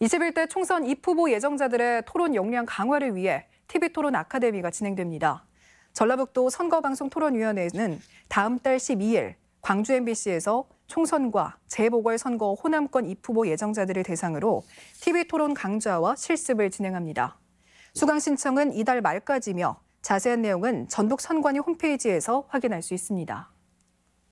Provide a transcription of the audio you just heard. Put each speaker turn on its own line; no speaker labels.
21대 총선 입후보 예정자들의 토론 역량 강화를 위해 TV토론 아카데미가 진행됩니다. 전라북도 선거방송토론위원회는 다음 달 12일 광주 MBC에서 총선과 재보궐선거 호남권 입후보 예정자들을 대상으로 TV토론 강좌와 실습을 진행합니다. 수강 신청은 이달 말까지며 자세한 내용은 전북선관위 홈페이지에서 확인할 수 있습니다.